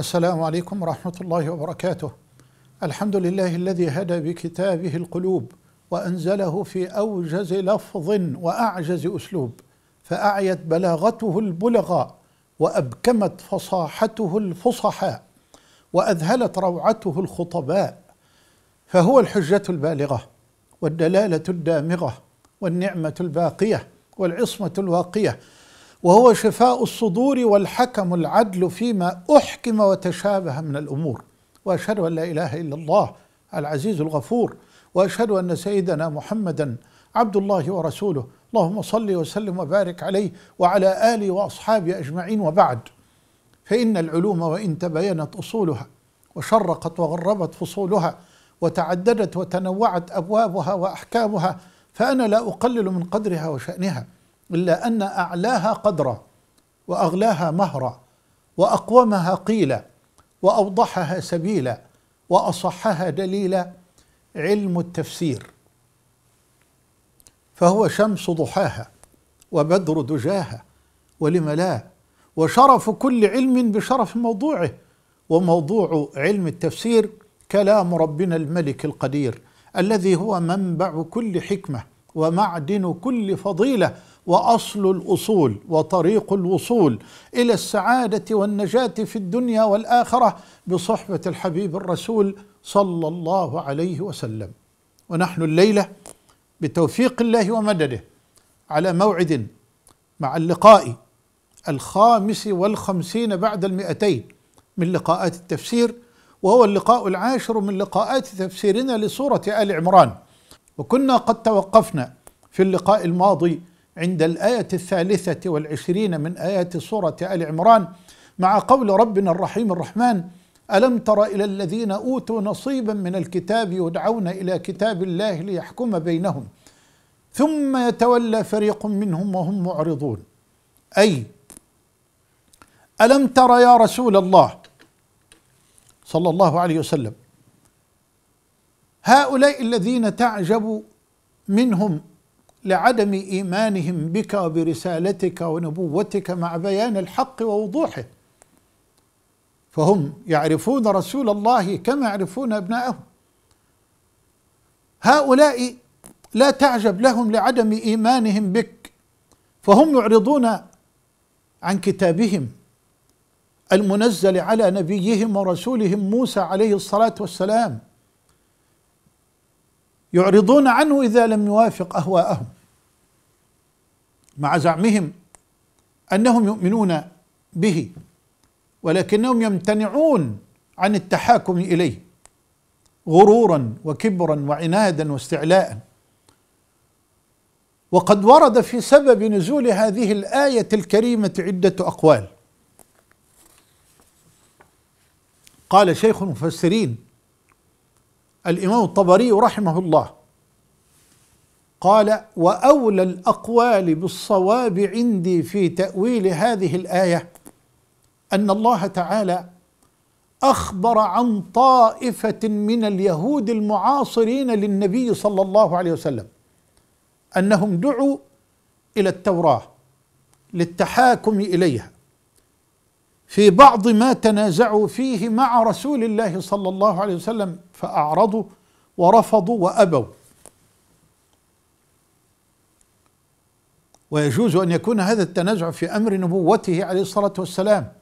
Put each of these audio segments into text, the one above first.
السلام عليكم ورحمة الله وبركاته الحمد لله الذي هدى بكتابه القلوب وأنزله في أوجز لفظ وأعجز أسلوب فأعيت بلاغته البلغاء وأبكمت فصاحته الفصحاء وأذهلت روعته الخطباء فهو الحجة البالغة والدلالة الدامغة والنعمة الباقية والعصمة الواقية وهو شفاء الصدور والحكم العدل فيما أحكم وتشابه من الأمور وأشهد أن لا إله إلا الله العزيز الغفور وأشهد أن سيدنا محمدا عبد الله ورسوله اللهم صل وسلم وبارك عليه وعلى آله وأصحابه أجمعين وبعد فإن العلوم وإن تبينت أصولها وشرقت وغربت فصولها وتعددت وتنوعت أبوابها وأحكامها فأنا لا أقلل من قدرها وشأنها إلا أن أعلاها قدرا وأغلاها مهرا وأقومها قيلا وأوضحها سبيلا وأصحها دليلا علم التفسير فهو شمس ضحاها وبدر دجاها ولم لا وشرف كل علم بشرف موضوعه وموضوع علم التفسير كلام ربنا الملك القدير الذي هو منبع كل حكمه ومعدن كل فضيله واصل الاصول وطريق الوصول الى السعاده والنجاه في الدنيا والاخره بصحبه الحبيب الرسول صلى الله عليه وسلم ونحن الليله بتوفيق الله ومدده على موعد مع اللقاء الخامس والخمسين بعد المئتين من لقاءات التفسير وهو اللقاء العاشر من لقاءات تفسيرنا لسورة آل عمران وكنا قد توقفنا في اللقاء الماضي عند الآية الثالثة والعشرين من آيات سورة آل عمران مع قول ربنا الرحيم الرحمن ألم تر إلى الذين أوتوا نصيبا من الكتاب يدعون إلى كتاب الله ليحكم بينهم ثم يتولى فريق منهم وهم معرضون أي ألم تر يا رسول الله صلى الله عليه وسلم هؤلاء الذين تعجب منهم لعدم ايمانهم بك وبرسالتك ونبوتك مع بيان الحق ووضوحه فهم يعرفون رسول الله كما يعرفون أبنائهم هؤلاء لا تعجب لهم لعدم ايمانهم بك فهم يعرضون عن كتابهم المنزل على نبيهم ورسولهم موسى عليه الصلاه والسلام يعرضون عنه اذا لم يوافق اهواءهم مع زعمهم انهم يؤمنون به ولكنهم يمتنعون عن التحاكم اليه غرورا وكبرا وعنادا واستعلاء وقد ورد في سبب نزول هذه الايه الكريمه عده اقوال قال شيخ المفسرين الإمام الطبري رحمه الله قال وأولى الأقوال بالصواب عندي في تأويل هذه الآية أن الله تعالى أخبر عن طائفة من اليهود المعاصرين للنبي صلى الله عليه وسلم أنهم دعوا إلى التوراة للتحاكم إليها في بعض ما تنازعوا فيه مع رسول الله صلى الله عليه وسلم فأعرضوا ورفضوا وأبوا ويجوز أن يكون هذا التنازع في أمر نبوته عليه الصلاة والسلام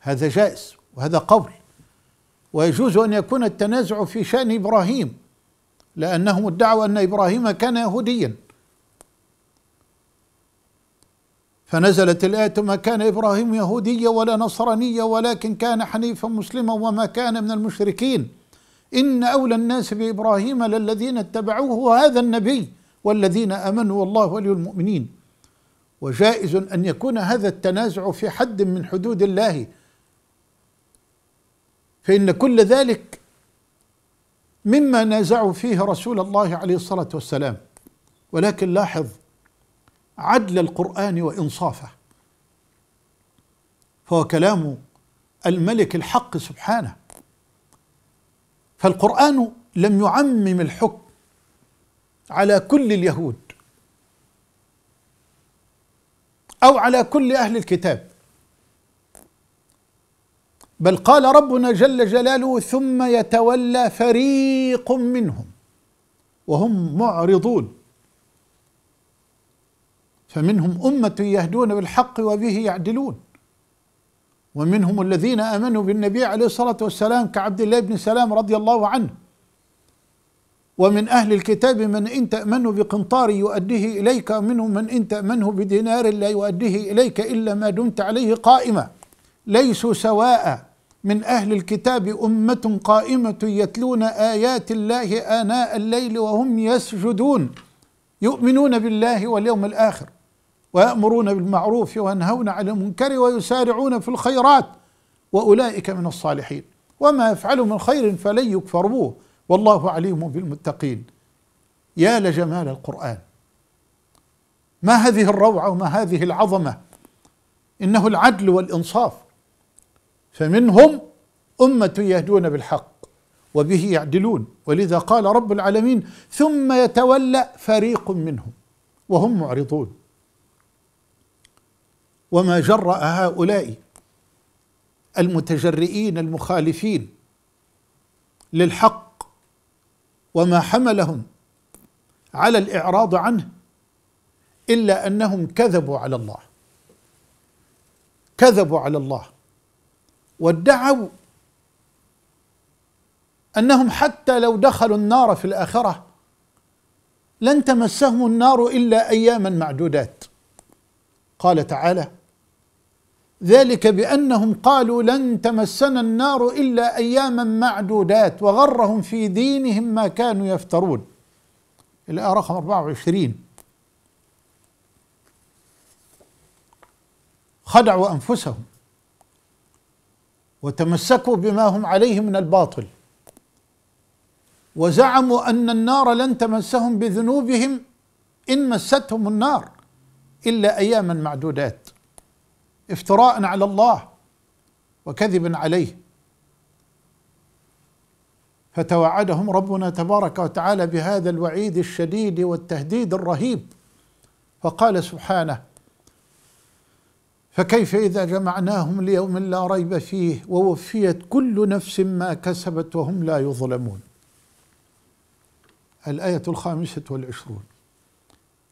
هذا جائز وهذا قول ويجوز أن يكون التنازع في شأن إبراهيم لأنهم ادعوا أن إبراهيم كان يهوديا فنزلت الآية ما كان إبراهيم يهوديا ولا نصرانيا ولكن كان حنيفا مسلما وما كان من المشركين إن أولى الناس بإبراهيم للذين اتبعوه هذا النبي والذين آمنوا والله ولي المؤمنين وجائز أن يكون هذا التنازع في حد من حدود الله فإن كل ذلك مما نازعوا فيه رسول الله عليه الصلاة والسلام ولكن لاحظ عدل القرآن وإنصافه فهو كلام الملك الحق سبحانه فالقرآن لم يعمم الحكم على كل اليهود أو على كل أهل الكتاب بل قال ربنا جل جلاله ثم يتولى فريق منهم وهم معرضون فمنهم أمة يهدون بالحق وبه يعدلون ومنهم الذين امنوا بالنبي عليه الصلاه والسلام كعبد الله بن سلام رضي الله عنه ومن اهل الكتاب من ان تامنه بقنطار يؤديه اليك ومنهم من ان تامنه بدينار لا يؤديه اليك الا ما دمت عليه قائما ليسوا سواء من اهل الكتاب امه قائمه يتلون ايات الله اناء الليل وهم يسجدون يؤمنون بالله واليوم الاخر ويأمرون بالمعروف وينهون عن المنكر ويسارعون في الخيرات وأولئك من الصالحين وما يفعلوا من خير فلن يكفروه والله عليم بالمتقين يا لجمال القرآن ما هذه الروعة وما هذه العظمة إنه العدل والإنصاف فمنهم أمة يهدون بالحق وبه يعدلون ولذا قال رب العالمين ثم يتولى فريق منهم وهم معرضون وما جرأ هؤلاء المتجرئين المخالفين للحق وما حملهم على الإعراض عنه إلا أنهم كذبوا على الله كذبوا على الله وادعوا انهم حتى لو دخلوا النار في الاخره لن تمسهم النار الا اياما معدودات قال تعالى ذلك بانهم قالوا لن تمسنا النار الا اياما معدودات وغرهم في دينهم ما كانوا يفترون الايه رقم 24 خدعوا انفسهم وتمسكوا بما هم عليه من الباطل وزعموا ان النار لن تمسهم بذنوبهم ان مستهم النار الا اياما معدودات افتراء على الله وكذب عليه فتوعدهم ربنا تبارك وتعالى بهذا الوعيد الشديد والتهديد الرهيب فقال سبحانه فكيف اذا جمعناهم ليوم لا ريب فيه ووفيت كل نفس ما كسبت وهم لا يظلمون الايه الخامسه والعشرون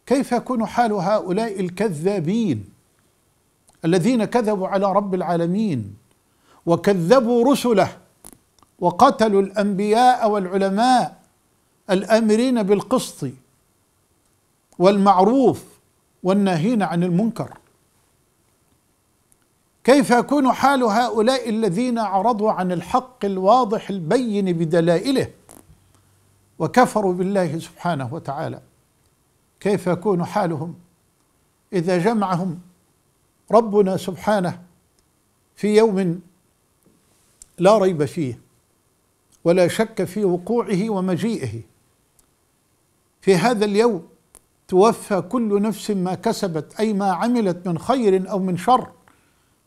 كيف يكون حال هؤلاء الكذابين الذين كذبوا على رب العالمين وكذبوا رسله وقتلوا الانبياء والعلماء الامرين بالقسط والمعروف والناهين عن المنكر كيف يكون حال هؤلاء الذين عرضوا عن الحق الواضح البين بدلائله وكفروا بالله سبحانه وتعالى كيف يكون حالهم اذا جمعهم ربنا سبحانه في يوم لا ريب فيه ولا شك في وقوعه ومجيئه في هذا اليوم توفى كل نفس ما كسبت اي ما عملت من خير او من شر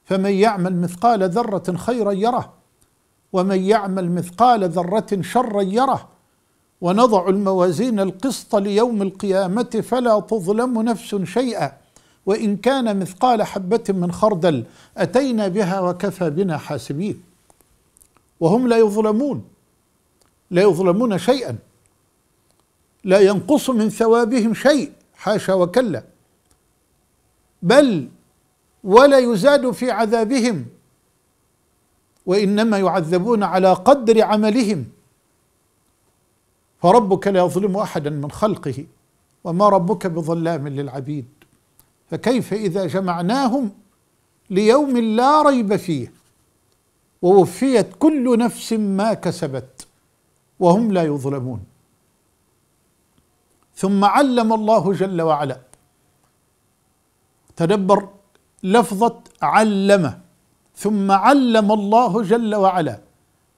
فمن يعمل مثقال ذره خيرا يره ومن يعمل مثقال ذره شرا يره ونضع الموازين القسط ليوم القيامه فلا تظلم نفس شيئا وإن كان مثقال حبة من خردل أتينا بها وكفى بنا حاسبين وهم لا يظلمون لا يظلمون شيئا لا ينقص من ثوابهم شيء حاشا وكلا بل ولا يزاد في عذابهم وانما يعذبون على قدر عملهم فربك لا يظلم احدا من خلقه وما ربك بظلام للعبيد فكيف إذا جمعناهم ليوم لا ريب فيه ووفيت كل نفس ما كسبت وهم لا يظلمون ثم علم الله جل وعلا تدبر لفظة علم ثم علم الله جل وعلا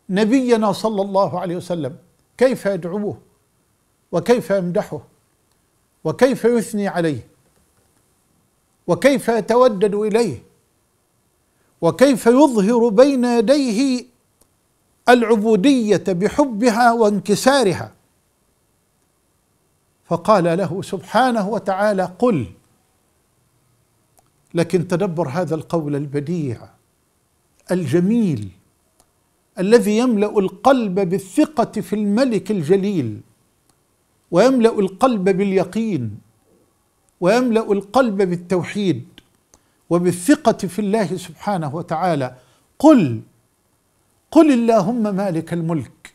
نبينا صلى الله عليه وسلم كيف يدعوه وكيف يمدحه وكيف يثني عليه وكيف يتودد اليه وكيف يظهر بين يديه العبوديه بحبها وانكسارها فقال له سبحانه وتعالى قل لكن تدبر هذا القول البديع الجميل الذي يملا القلب بالثقه في الملك الجليل ويملا القلب باليقين ويملأ القلب بالتوحيد وبالثقة في الله سبحانه وتعالى قل قل اللهم مالك الملك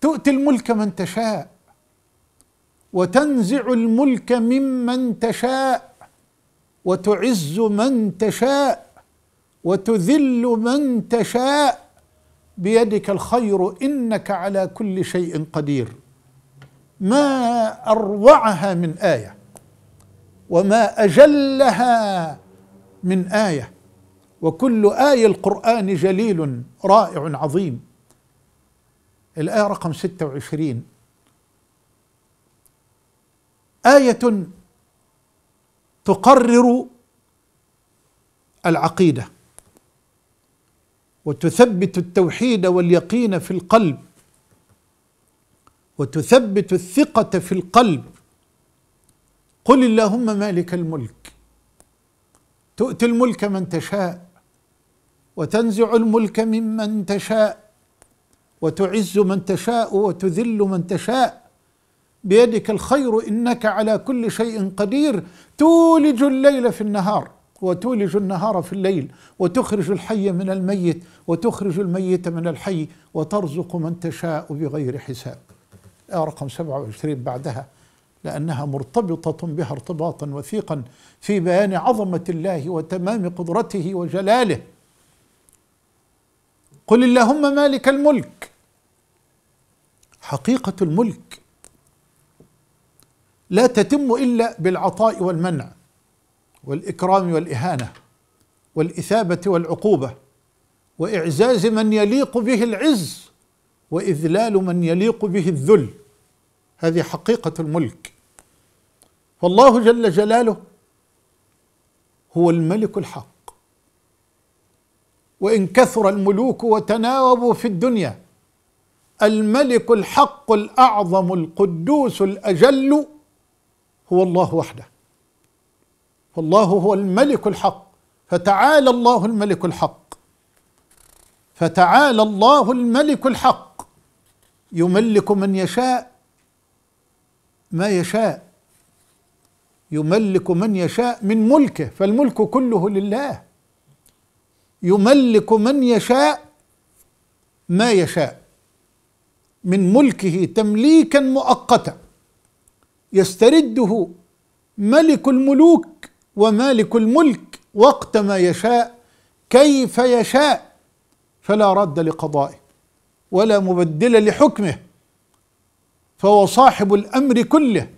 تؤتي الملك من تشاء وتنزع الملك ممن تشاء وتعز من تشاء وتذل من تشاء بيدك الخير انك على كل شيء قدير ما اروعها من ايه وما اجلها من ايه وكل ايه القران جليل رائع عظيم الايه رقم 26 ايه تقرر العقيده وتثبت التوحيد واليقين في القلب وتثبت الثقة في القلب قل اللهم مالك الملك تؤتي الملك من تشاء وتنزع الملك ممن تشاء وتعز من تشاء وتذل من تشاء بيدك الخير انك على كل شيء قدير تولج الليل في النهار وتولج النهار في الليل وتخرج الحي من الميت وتخرج الميت من الحي وترزق من تشاء بغير حساب رقم 27 بعدها لأنها مرتبطة بها ارتباطا وثيقا في بيان عظمة الله وتمام قدرته وجلاله قل اللهم مالك الملك حقيقة الملك لا تتم إلا بالعطاء والمنع والإكرام والإهانة والإثابة والعقوبة وإعزاز من يليق به العز واذلال من يليق به الذل هذه حقيقه الملك فالله جل جلاله هو الملك الحق وان كثر الملوك وتناوبوا في الدنيا الملك الحق الاعظم القدوس الاجل هو الله وحده فالله هو الملك الحق فتعالى الله الملك الحق فتعالى الله الملك الحق يملك من يشاء ما يشاء يملك من يشاء من ملكه فالملك كله لله يملك من يشاء ما يشاء من ملكه تمليكا مؤقتا يسترده ملك الملوك ومالك الملك وقت ما يشاء كيف يشاء فلا رد لقضائه ولا مبدل لحكمه فهو صاحب الامر كله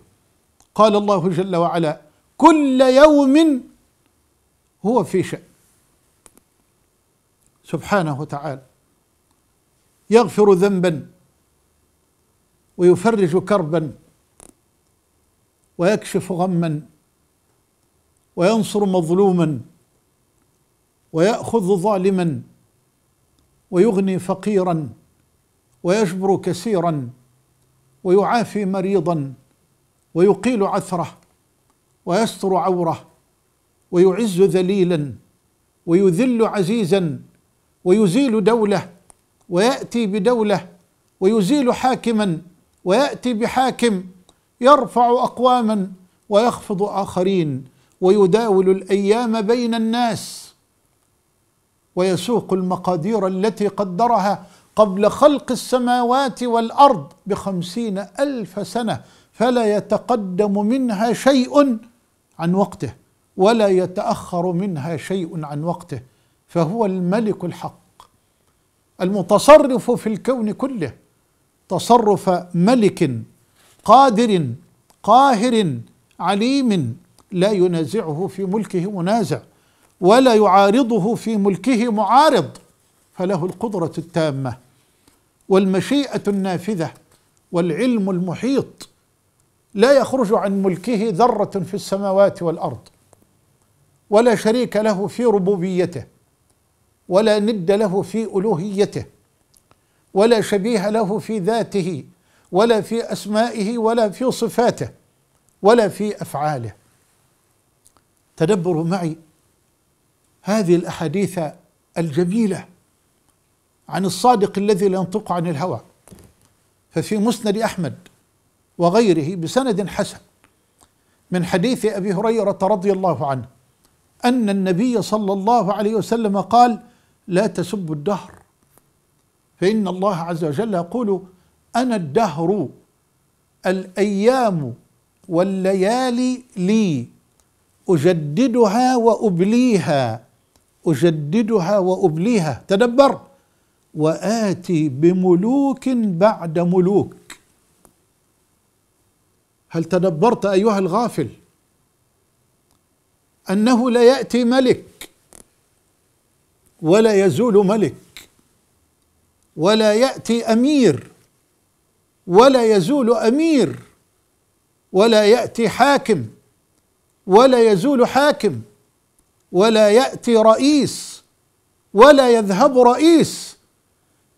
قال الله جل وعلا كل يوم هو في شأن سبحانه وتعالى يغفر ذنبا ويفرج كربا ويكشف غما وينصر مظلوما ويأخذ ظالما ويغني فقيرا ويجبر كثيرا ويعافي مريضا ويقيل عثره ويستر عوره ويعز ذليلا ويذل عزيزا ويزيل دوله وياتي بدوله ويزيل حاكما وياتي بحاكم يرفع اقواما ويخفض اخرين ويداول الايام بين الناس ويسوق المقادير التي قدرها قبل خلق السماوات والأرض بخمسين ألف سنة فلا يتقدم منها شيء عن وقته ولا يتأخر منها شيء عن وقته فهو الملك الحق المتصرف في الكون كله تصرف ملك قادر قاهر عليم لا ينازعه في ملكه منازع ولا يعارضه في ملكه معارض فله القدرة التامة والمشيئة النافذة والعلم المحيط لا يخرج عن ملكه ذرة في السماوات والأرض ولا شريك له في ربوبيته ولا ند له في ألوهيته ولا شبيه له في ذاته ولا في أسمائه ولا في صفاته ولا في أفعاله تدبروا معي هذه الأحاديث الجميلة عن الصادق الذي لا ينطق عن الهوى ففي مسند احمد وغيره بسند حسن من حديث ابي هريره رضي الله عنه ان النبي صلى الله عليه وسلم قال لا تسبوا الدهر فان الله عز وجل يقول انا الدهر الايام والليالي لي اجددها وابليها اجددها وابليها تدبر وآتي بملوك بعد ملوك هل تدبرت أيها الغافل أنه لا يأتي ملك ولا يزول ملك ولا يأتي أمير ولا يزول أمير ولا يأتي حاكم ولا يزول حاكم ولا يأتي رئيس ولا يذهب رئيس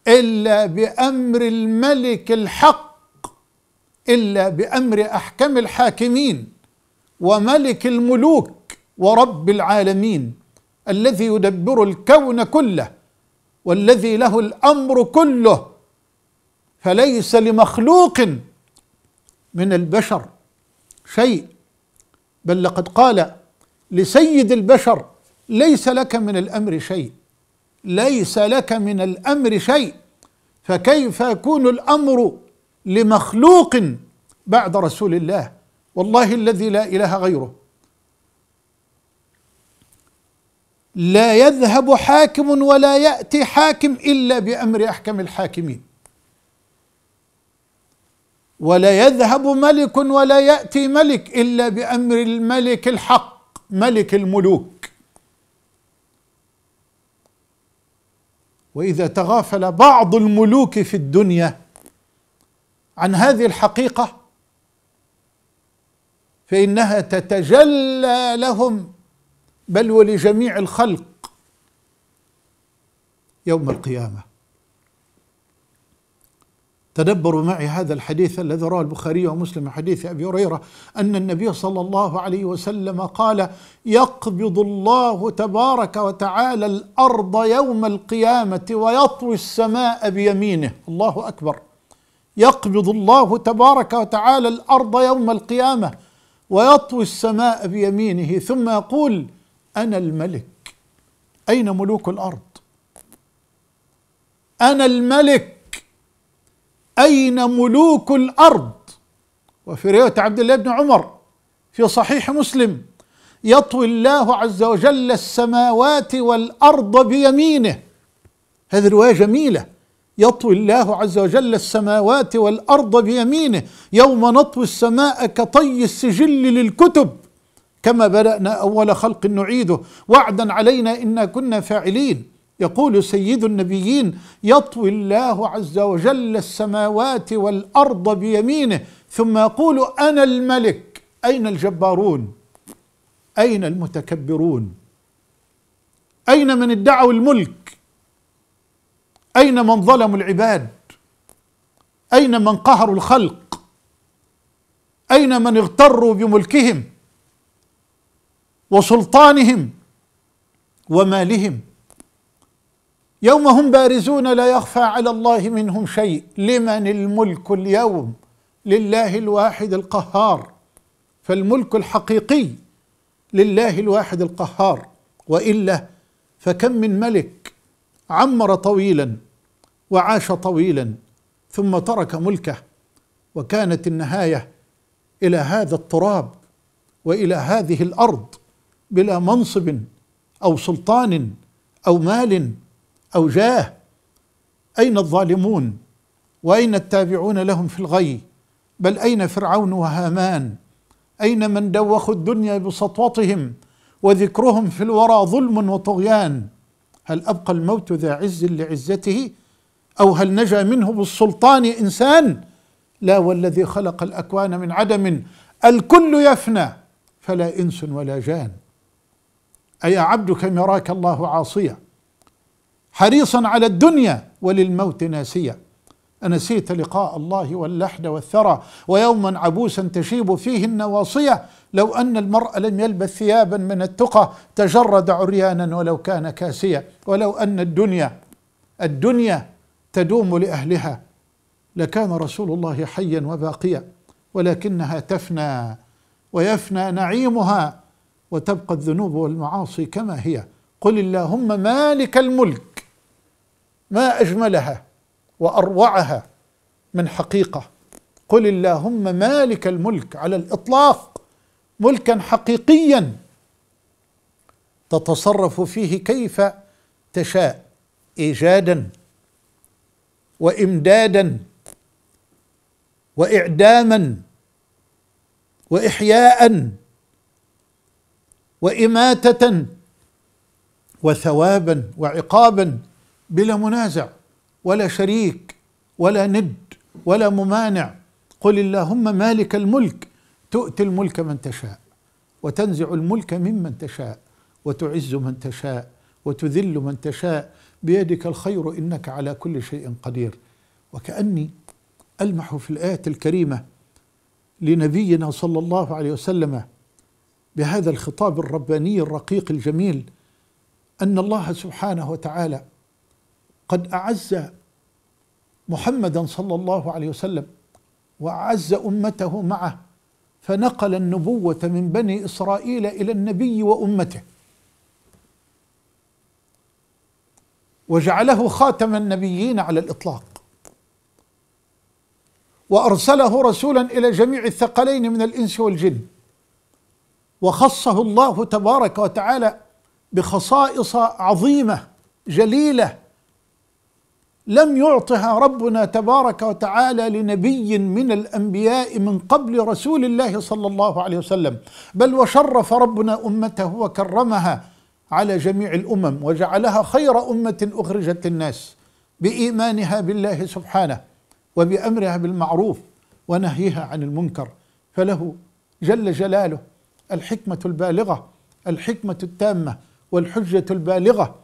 الا بامر الملك الحق الا بامر احكم الحاكمين وملك الملوك ورب العالمين الذي يدبر الكون كله والذي له الامر كله فليس لمخلوق من البشر شيء بل لقد قال لسيد البشر ليس لك من الامر شيء ليس لك من الامر شيء فكيف يكون الامر لمخلوق بعد رسول الله والله الذي لا اله غيره لا يذهب حاكم ولا ياتي حاكم الا بامر احكم الحاكمين ولا يذهب ملك ولا ياتي ملك الا بامر الملك الحق ملك الملوك واذا تغافل بعض الملوك في الدنيا عن هذه الحقيقه فانها تتجلى لهم بل ولجميع الخلق يوم القيامه تدبروا معي هذا الحديث الذي رواه البخاري ومسلم حديث ابي هريره ان النبي صلى الله عليه وسلم قال: يقبض الله تبارك وتعالى الارض يوم القيامه ويطوي السماء بيمينه، الله اكبر. يقبض الله تبارك وتعالى الارض يوم القيامه ويطوي السماء بيمينه ثم يقول: انا الملك. اين ملوك الارض؟ انا الملك أين ملوك الأرض وفي رواية عبد الله بن عمر في صحيح مسلم يطوي الله عز وجل السماوات والأرض بيمينه هذه رواية جميلة يطوي الله عز وجل السماوات والأرض بيمينه يوم نطوي السماء كطي السجل للكتب كما بدأنا أول خلق نعيده وعدا علينا إنا كنا فاعلين يقول سيد النبيين يطوي الله عز وجل السماوات والارض بيمينه ثم يقول انا الملك اين الجبارون اين المتكبرون اين من ادعوا الملك اين من ظلموا العباد اين من قهروا الخلق اين من اغتروا بملكهم وسلطانهم ومالهم يوم هم بارزون لا يخفى على الله منهم شيء لمن الملك اليوم لله الواحد القهار فالملك الحقيقي لله الواحد القهار والا فكم من ملك عمر طويلا وعاش طويلا ثم ترك ملكه وكانت النهايه الى هذا التراب والى هذه الارض بلا منصب او سلطان او مال أو جاه أين الظالمون وأين التابعون لهم في الغي بل أين فرعون وهامان أين من دوخوا الدنيا بسطوتهم وذكرهم في الورى ظلم وطغيان هل أبقى الموت ذا عز لعزته أو هل نجا منه بالسلطان إنسان لا والذي خلق الأكوان من عدم الكل يفنى فلا إنس ولا جان أي عبدك مراك الله عاصية حريصا على الدنيا وللموت ناسيا أنسيت لقاء الله واللحد والثرى ويوما عبوسا تشيب فيه النواصية لو أن المرء لم يلبث ثيابا من التقى تجرد عريانا ولو كان كاسيا ولو أن الدنيا الدنيا تدوم لأهلها لكان رسول الله حيا وباقيا ولكنها تفنى ويفنى نعيمها وتبقى الذنوب والمعاصي كما هي قل اللهم مالك الملك ما اجملها واروعها من حقيقه قل اللهم مالك الملك على الاطلاق ملكا حقيقيا تتصرف فيه كيف تشاء ايجادا وامدادا واعداما واحياء واماته وثوابا وعقابا بلا منازع ولا شريك ولا ند ولا ممانع قل اللهم مالك الملك تؤتي الملك من تشاء وتنزع الملك ممن تشاء وتعز من تشاء وتذل من تشاء بيدك الخير انك على كل شيء قدير وكاني المح في الايه الكريمه لنبينا صلى الله عليه وسلم بهذا الخطاب الرباني الرقيق الجميل ان الله سبحانه وتعالى قد أعز محمدا صلى الله عليه وسلم وأعز أمته معه فنقل النبوة من بني إسرائيل إلى النبي وأمته وجعله خاتم النبيين على الإطلاق وأرسله رسولا إلى جميع الثقلين من الإنس والجن وخصه الله تبارك وتعالى بخصائص عظيمة جليلة لم يعطها ربنا تبارك وتعالى لنبي من الانبياء من قبل رسول الله صلى الله عليه وسلم بل وشرف ربنا امته وكرمها على جميع الامم وجعلها خير امه اخرجت للناس بايمانها بالله سبحانه وبامرها بالمعروف ونهيها عن المنكر فله جل جلاله الحكمه البالغه الحكمه التامه والحجه البالغه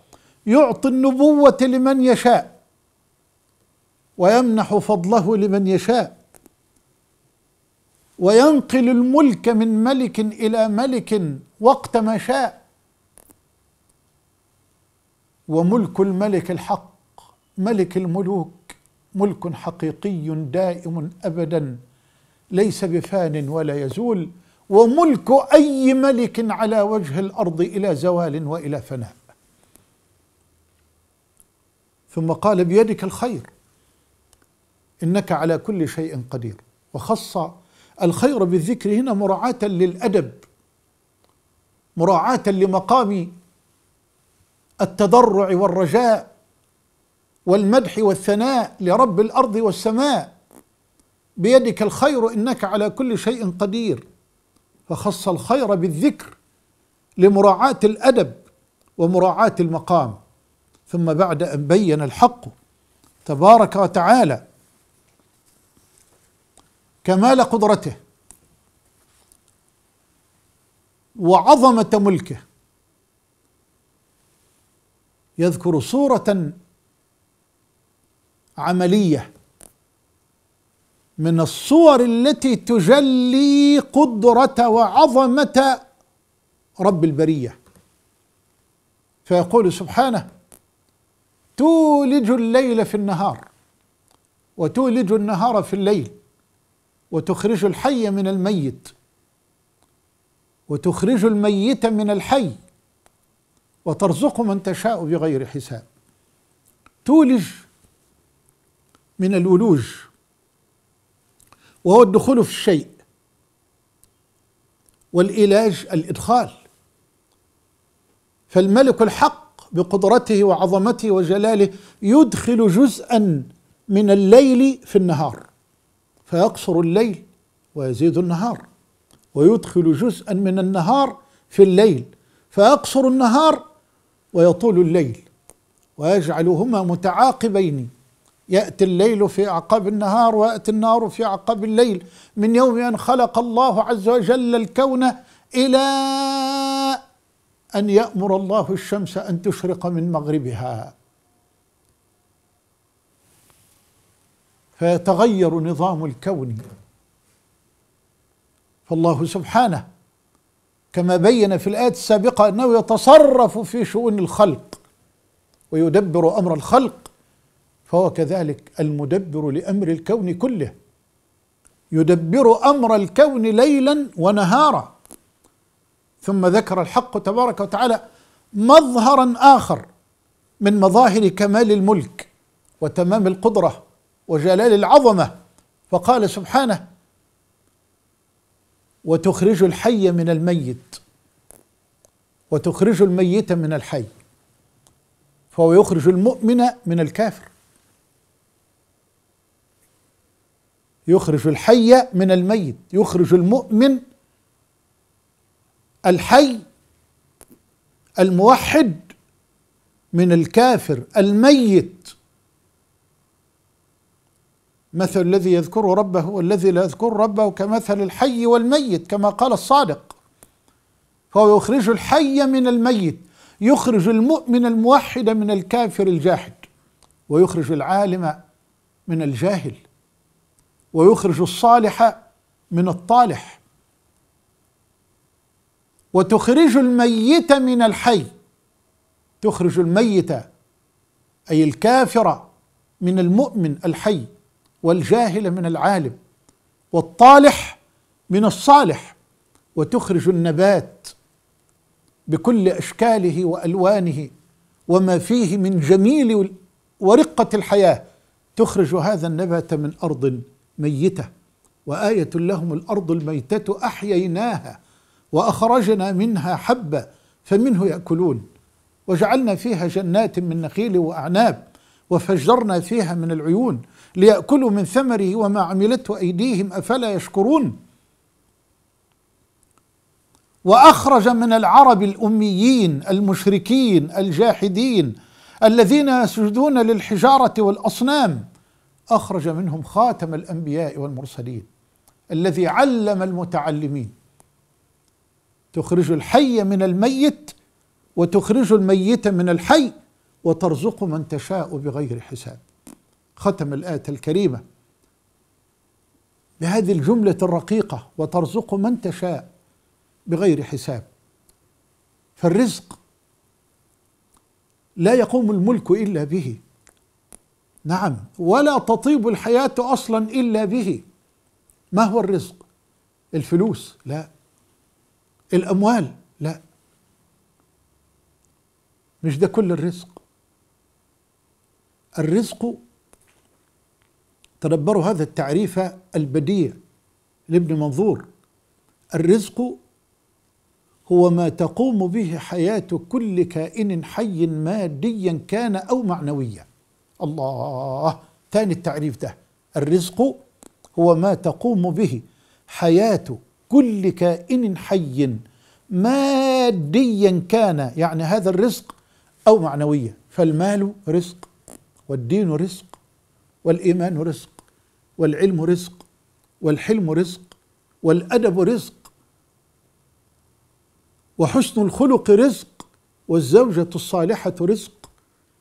يعطي النبوه لمن يشاء ويمنح فضله لمن يشاء وينقل الملك من ملك الى ملك وقت ما شاء وملك الملك الحق ملك الملوك ملك حقيقي دائم ابدا ليس بفان ولا يزول وملك اي ملك على وجه الارض الى زوال والى فناء ثم قال بيدك الخير إنك على كل شيء قدير وخص الخير بالذكر هنا مراعاة للأدب مراعاة لمقام التضرع والرجاء والمدح والثناء لرب الأرض والسماء بيدك الخير إنك على كل شيء قدير فخص الخير بالذكر لمراعاة الأدب ومراعاة المقام ثم بعد أن بين الحق تبارك وتعالى كمال قدرته وعظمه ملكه يذكر صوره عمليه من الصور التي تجلي قدره وعظمه رب البريه فيقول سبحانه تولج الليل في النهار وتولج النهار في الليل وتخرج الحي من الميت وتخرج الميت من الحي وترزق من تشاء بغير حساب تولج من الولوج وهو الدخول في الشيء والإلاج الادخال فالملك الحق بقدرته وعظمته وجلاله يدخل جزءا من الليل في النهار فيقصر الليل ويزيد النهار ويدخل جزءا من النهار في الليل فيقصر النهار ويطول الليل ويجعلهما متعاقبين يأتي الليل في أعقاب النهار ويأتي النهار في أعقاب الليل من يوم أن خلق الله عز وجل الكون إلى أن يأمر الله الشمس أن تشرق من مغربها فيتغير نظام الكون فالله سبحانه كما بين في الآية السابقة أنه يتصرف في شؤون الخلق ويدبر أمر الخلق فهو كذلك المدبر لأمر الكون كله يدبر أمر الكون ليلا ونهارا ثم ذكر الحق تبارك وتعالى مظهرا آخر من مظاهر كمال الملك وتمام القدره وجلال العظمه فقال سبحانه وتخرج الحي من الميت وتخرج الميت من الحي فهو يخرج المؤمن من الكافر يخرج الحي من الميت يخرج المؤمن الحي الموحد من الكافر الميت مثل الذي يذكر ربه والذي لا يذكر ربه كمثل الحي والميت كما قال الصادق فهو يخرج الحي من الميت يخرج المؤمن الموحد من الكافر الجاحد ويخرج العالم من الجاهل ويخرج الصالح من الطالح وتخرج الميت من الحي تخرج الميت اي الكافر من المؤمن الحي والجاهل من العالم والطالح من الصالح وتخرج النبات بكل اشكاله والوانه وما فيه من جميل ورقه الحياه تخرج هذا النبات من ارض ميته وايه لهم الارض الميته احييناها واخرجنا منها حبا فمنه ياكلون وجعلنا فيها جنات من نخيل واعناب وفجرنا فيها من العيون ليأكلوا من ثمره وما عملته أيديهم أفلا يشكرون وأخرج من العرب الأميين المشركين الجاحدين الذين يسجدون للحجارة والأصنام أخرج منهم خاتم الأنبياء والمرسلين الذي علم المتعلمين تخرج الحي من الميت وتخرج الميت من الحي وترزق من تشاء بغير حساب ختم الآية الكريمة بهذه الجملة الرقيقة وترزق من تشاء بغير حساب فالرزق لا يقوم الملك إلا به نعم ولا تطيب الحياة أصلا إلا به ما هو الرزق الفلوس لا الأموال لا مش ده كل الرزق الرزق تدبروا هذا التعريف البديع لابن منظور الرزق هو ما تقوم به حياة كل كائن حي ماديا كان أو معنويا الله ثاني التعريف ده الرزق هو ما تقوم به حياة كل كائن حي ماديا كان يعني هذا الرزق أو معنويا فالمال رزق والدين رزق والايمان رزق والعلم رزق والحلم رزق والادب رزق وحسن الخلق رزق والزوجه الصالحه رزق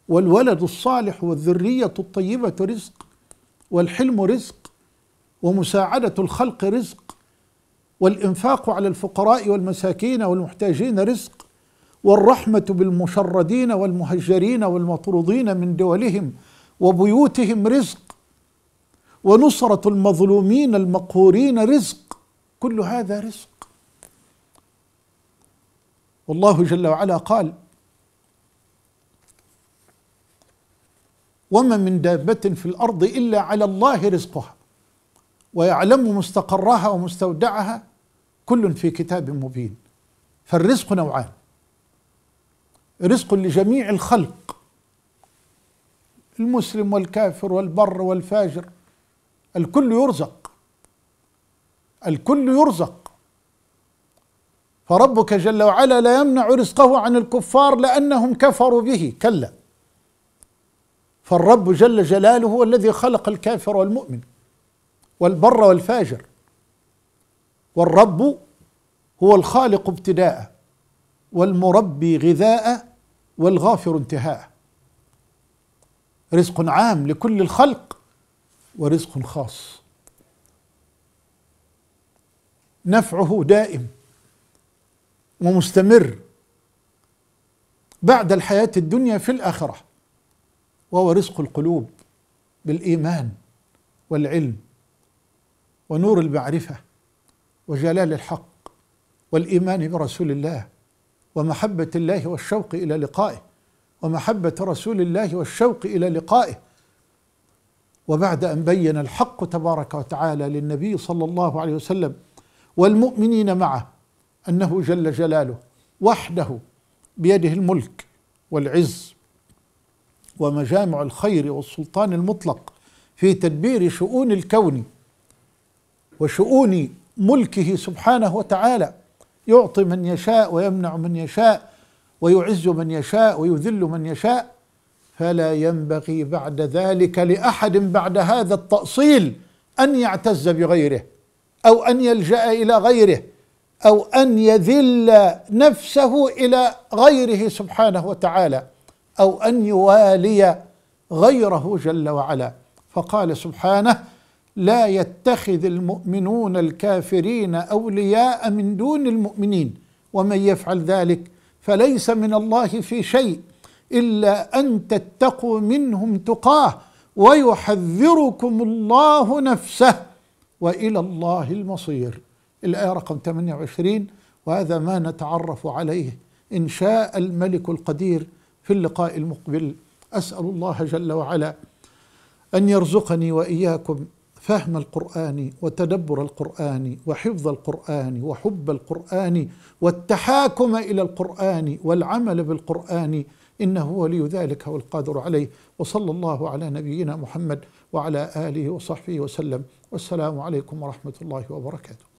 والولد الصالح والذريه الطيبه رزق والحلم رزق ومساعده الخلق رزق والانفاق على الفقراء والمساكين والمحتاجين رزق والرحمه بالمشردين والمهجرين والمطرودين من دولهم وبيوتهم رزق ونصرة المظلومين المقهورين رزق كل هذا رزق والله جل وعلا قال وما من دابة في الأرض إلا على الله رزقها ويعلم مستقرها ومستودعها كل في كتاب مبين فالرزق نوعان رزق لجميع الخلق المسلم والكافر والبر والفاجر الكل يرزق الكل يرزق فربك جل وعلا لا يمنع رزقه عن الكفار لانهم كفروا به كلا فالرب جل جلاله هو الذي خلق الكافر والمؤمن والبر والفاجر والرب هو الخالق ابتداء والمربي غذاء والغافر انتهاء رزق عام لكل الخلق ورزق خاص نفعه دائم ومستمر بعد الحياة الدنيا في الآخرة وهو رزق القلوب بالإيمان والعلم ونور المعرفة وجلال الحق والإيمان برسول الله ومحبة الله والشوق إلى لقائه ومحبة رسول الله والشوق إلى لقائه وبعد أن بين الحق تبارك وتعالى للنبي صلى الله عليه وسلم والمؤمنين معه أنه جل جلاله وحده بيده الملك والعز ومجامع الخير والسلطان المطلق في تدبير شؤون الكون وشؤون ملكه سبحانه وتعالى يعطي من يشاء ويمنع من يشاء ويعز من يشاء ويذل من يشاء فلا ينبغي بعد ذلك لاحد بعد هذا التاصيل ان يعتز بغيره او ان يلجا الى غيره او ان يذل نفسه الى غيره سبحانه وتعالى او ان يوالي غيره جل وعلا فقال سبحانه لا يتخذ المؤمنون الكافرين اولياء من دون المؤمنين ومن يفعل ذلك فليس من الله في شيء إلا أن تتقوا منهم تقاه ويحذركم الله نفسه وإلى الله المصير الآية رقم 28 وهذا ما نتعرف عليه إن شاء الملك القدير في اللقاء المقبل أسأل الله جل وعلا أن يرزقني وإياكم فهم القرآن وتدبر القرآن وحفظ القرآن وحب القرآن والتحاكم إلى القرآن والعمل بالقرآن إنه ولي ذلك والقادر عليه وصلى الله على نبينا محمد وعلى آله وصحبه وسلم والسلام عليكم ورحمة الله وبركاته